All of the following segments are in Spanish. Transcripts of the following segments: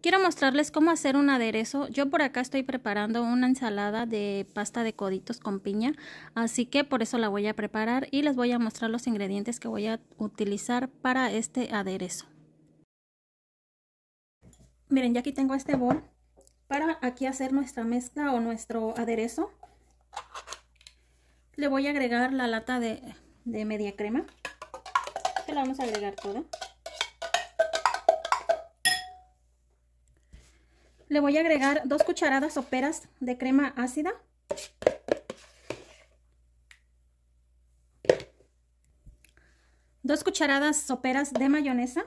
Quiero mostrarles cómo hacer un aderezo. Yo por acá estoy preparando una ensalada de pasta de coditos con piña, así que por eso la voy a preparar y les voy a mostrar los ingredientes que voy a utilizar para este aderezo. Miren, ya aquí tengo este bol para aquí hacer nuestra mezcla o nuestro aderezo. Le voy a agregar la lata de, media crema, que la vamos a agregar toda. Le voy a agregar dos cucharadas soperas de crema ácida. Dos cucharadas soperas de mayonesa.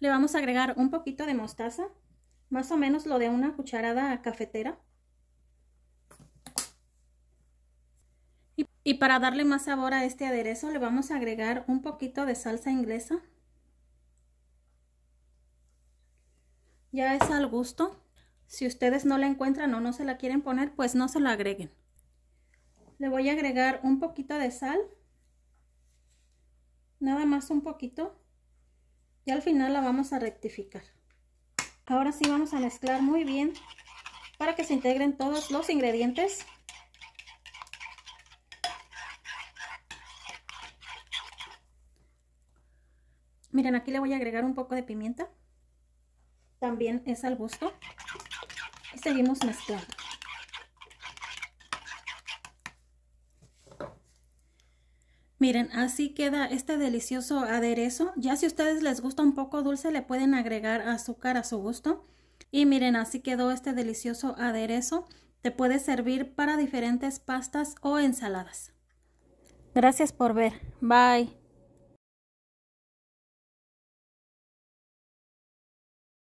Le vamos a agregar un poquito de mostaza, más o menos lo de una cucharada cafetera. Y para darle más sabor a este aderezo le vamos a agregar un poquito de salsa inglesa. Ya es al gusto. Si ustedes no la encuentran o no se la quieren poner, pues no se la agreguen. Le voy a agregar un poquito de sal. Nada más un poquito. Y al final la vamos a rectificar. Ahora sí vamos a mezclar muy bien para que se integren todos los ingredientes Miren, aquí le voy a agregar un poco de pimienta. También es al gusto. Y este seguimos mezclando. Miren, así queda este delicioso aderezo. Ya si a ustedes les gusta un poco dulce, le pueden agregar azúcar a su gusto. Y miren, así quedó este delicioso aderezo. Te puede servir para diferentes pastas o ensaladas. Gracias por ver. Bye.